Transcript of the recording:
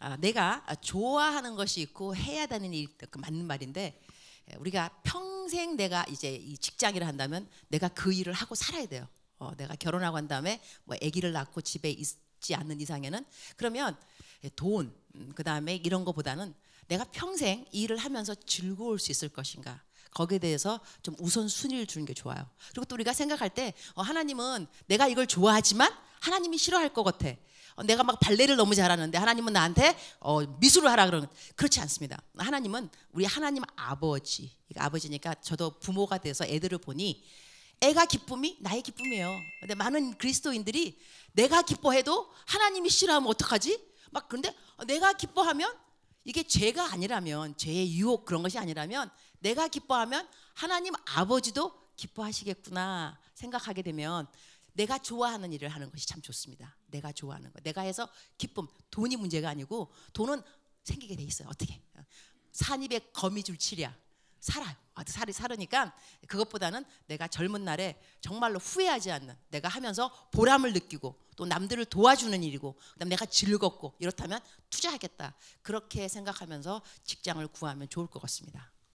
아, 내가 좋아하는 것이 있고 해야 되는 일이 그 맞는 말인데 예, 우리가 평생 내가 이제 이 직장일을 한다면 내가 그 일을 하고 살아야 돼요. 어, 내가 결혼하고 한 다음에 뭐 아기를 낳고 집에 있지 않는 이상에는 그러면 예, 돈, 음, 그 다음에 이런 거보다는 내가 평생 일을 하면서 즐거울 수 있을 것인가. 거기에 대해서 좀 우선순위를 주는 게 좋아요. 그리고 또 우리가 생각할 때 어, 하나님은 내가 이걸 좋아하지만 하나님이 싫어할 것 같아. 어, 내가 막 발레를 너무 잘하는데 하나님은 나한테 어, 미술을 하라 그러는 그렇지 않습니다. 하나님은 우리 하나님 아버지 그러니까 아버지니까 저도 부모가 돼서 애들을 보니 애가 기쁨이 나의 기쁨이에요. 근데 많은 그리스도인들이 내가 기뻐해도 하나님이 싫어하면 어떡하지? 막 그런데 내가 기뻐하면 이게 죄가 아니라면 죄의 유혹 그런 것이 아니라면 내가 기뻐하면 하나님 아버지도 기뻐하시겠구나 생각하게 되면 내가 좋아하는 일을 하는 것이 참 좋습니다. 내가 좋아하는 거. 내가 해서 기쁨. 돈이 문제가 아니고 돈은 생기게 돼 있어요. 어떻게? 산입에 거미 줄치랴. 살아요. 아, 살이 살으니까 그것보다는 내가 젊은 날에 정말로 후회하지 않는 내가 하면서 보람을 느끼고 또 남들을 도와주는 일이고 그다음 내가 즐겁고 이렇다면 투자하겠다 그렇게 생각하면서 직장을 구하면 좋을 것 같습니다.